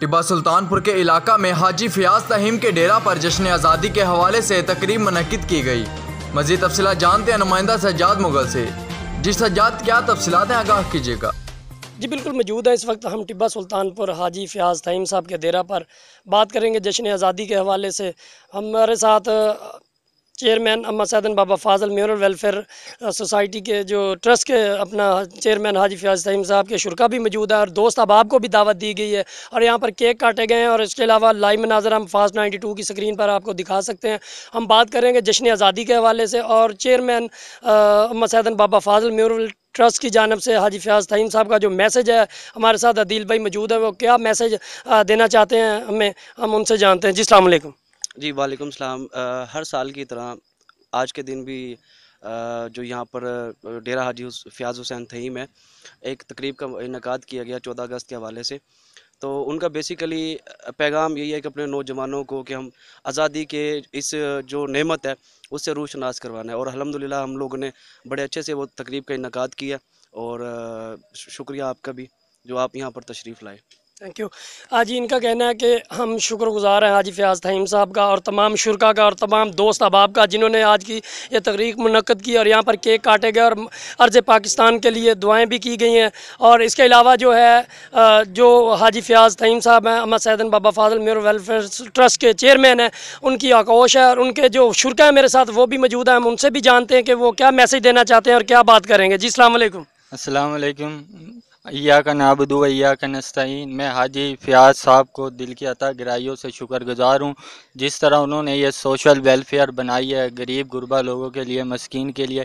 टिब्बा सुल्तानपुर के इलाका में हाजी फयाज तहीम के डेरा पर जश्न आज़ादी के हवाले से तकरीब मनकद की गई मजीद तफसला जानते हैं नुमाइंदा सज्जाद मुगल से जी सज्जाद क्या तफसलत हैं आगाह कीजिएगा जी बिल्कुल मौजूद है इस वक्त हम टिब्बा सुल्तानपुर हाजी फयाज तहीम साहब के डेरा पर बात करेंगे जश्न आज़ादी के हवाले से हमारे साथ चेयरमैन अम्मा सैदन बाबा फाजल म्यूरल वेलफेयर सोसाइटी के जो ट्रस्ट के अपना चेयरमैन हाजी फ़ियाज तहीम साहब के शुरा भी मौजूद है और दोस्त अबाब को भी दावत दी गई है और यहाँ पर केक काटे गए हैं और इसके अलावा लाइव मनाजर हम फास्ट नाइन्टी टू की स्क्रीन पर आपको दिखा सकते हैं हम बात करेंगे जश्न आज़ादी के हवाले से और चेयरमैन अम्मा सैदन बाबा फाजल म्यूरल ट्रस्ट की जानब से हाजी फयाज तहीम साहब का जो मैसेज है हमारे साथ अदील भाई मौजूद है वो क्या मैसेज देना चाहते हैं हमें हम उनसे जानते हैं जी अलैक्म जी वालेकुम सलाम हर साल की तरह आज के दिन भी जो यहाँ पर डेरा हाजी फ़ियाज़ हुसैन थई में एक तकरीब का इनका किया गया चौदह अगस्त के हवाले से तो उनका बेसिकली पैगाम यही है कि अपने नौजवानों को कि हम आज़ादी के इस जो नेमत है उससे रूशनास करवाना है और अलहमदिल्ला हम लोगों ने बड़े अच्छे से वो तकरीब का इनका किया और शुक्रिया आपका भी जो आप यहाँ पर तशरीफ़ लाए थैंक यू आज इनका कहना है कि हम शुक्रगुजार हैं हाजी फ़याज़ तहीम साहब का और तमाम शुरा का और तमाम दोस्त अहबाब का जिन्होंने आज की ये तकरीक मनक़द की और यहाँ पर केक काटे गए और अर्ज़ पाकिस्तान के लिए दुआएँ भी की गई हैं और इसके अलावा जो है जो हाजी फ़याज़ तहीम साहब हैं अहमद सैदन बाबा फाजल मेयर वेलफेयर ट्रस्ट के चेयरमैन हैं उनकी आकोश है और उनके जो शुरा हैं मेरे साथ वो भी मौजूद हैं हम उनसे भी जानते हैं कि वो क्या मैसेज देना चाहते हैं और क्या बात करेंगे जी अल्लाम असलकम अय्या का नाबदू अय्या का नस्तीन मैं हाजी फियाज़ साहब को दिल की अतः ग्राहियों से शुक्रगुजार हूँ जिस तरह उन्होंने ये सोशल वेलफेयर बनाई है गरीब गुरबा लोगों के लिए मस्किन के लिए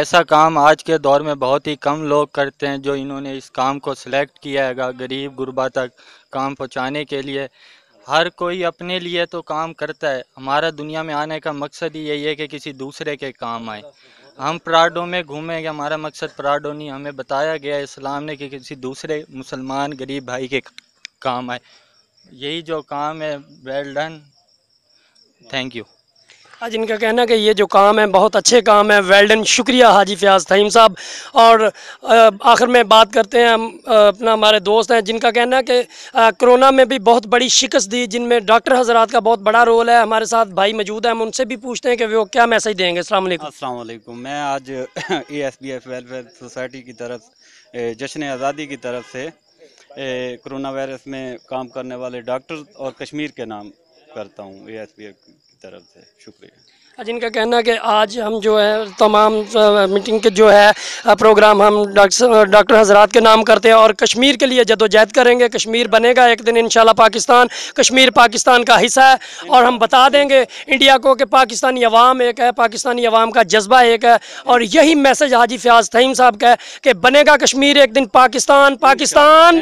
ऐसा काम आज के दौर में बहुत ही कम लोग करते हैं जो इन्होंने इस काम को सिलेक्ट किया है गरीब गुरबा तक काम पहुँचाने के लिए हर कोई अपने लिए तो काम करता है हमारा दुनिया में आने का मकसद ही यही है कि किसी दूसरे के काम आए हम प्राडो में घूमेंगे हमारा मकसद प्राडो नहीं हमें बताया गया इस्लाम ने कि किसी दूसरे मुसलमान गरीब भाई के काम आए यही जो काम है वेल डन थैंक यू आज इनका कहना कि ये जो काम है बहुत अच्छे काम है वेल्डन शुक्रिया हाजी फ़याज़ थीम साहब और आखिर में बात करते हैं हम अपना हमारे दोस्त हैं जिनका कहना है कि कोरोना में भी बहुत बड़ी शिकस्त दी जिनमें डॉक्टर हजरात का बहुत बड़ा रोल है हमारे साथ भाई मौजूद है हम उनसे भी पूछते हैं कि वो क्या मैसेज देंगे असलम मैं आज A S B F welfare society की तरफ जश्न आज़ादी की तरफ से कोरोना वायरस में काम करने वाले डॉक्टर और कश्मीर के नाम करता हूँ ए की तरफ से शुक्रिया हाँ, जिनका कहना है कि आज हम जो है तमाम मीटिंग के जो है प्रोग्राम हम डॉक्टर डॉक्टर हजरात के नाम करते हैं और कश्मीर के लिए जदोजहद करेंगे कश्मीर बनेगा एक दिन इंशाल्लाह पाकिस्तान कश्मीर पाकिस्तान का हिस्सा है और हम बता देंगे इंडिया को कि पाकिस्तानी अवाम एक है पाकिस्तानी अवाम का जज्बा एक है और यही मैसेज हाजी फयाज थीम साहब का है कि बनेगा कश्मीर एक दिन पाकिस्तान पाकिस्तान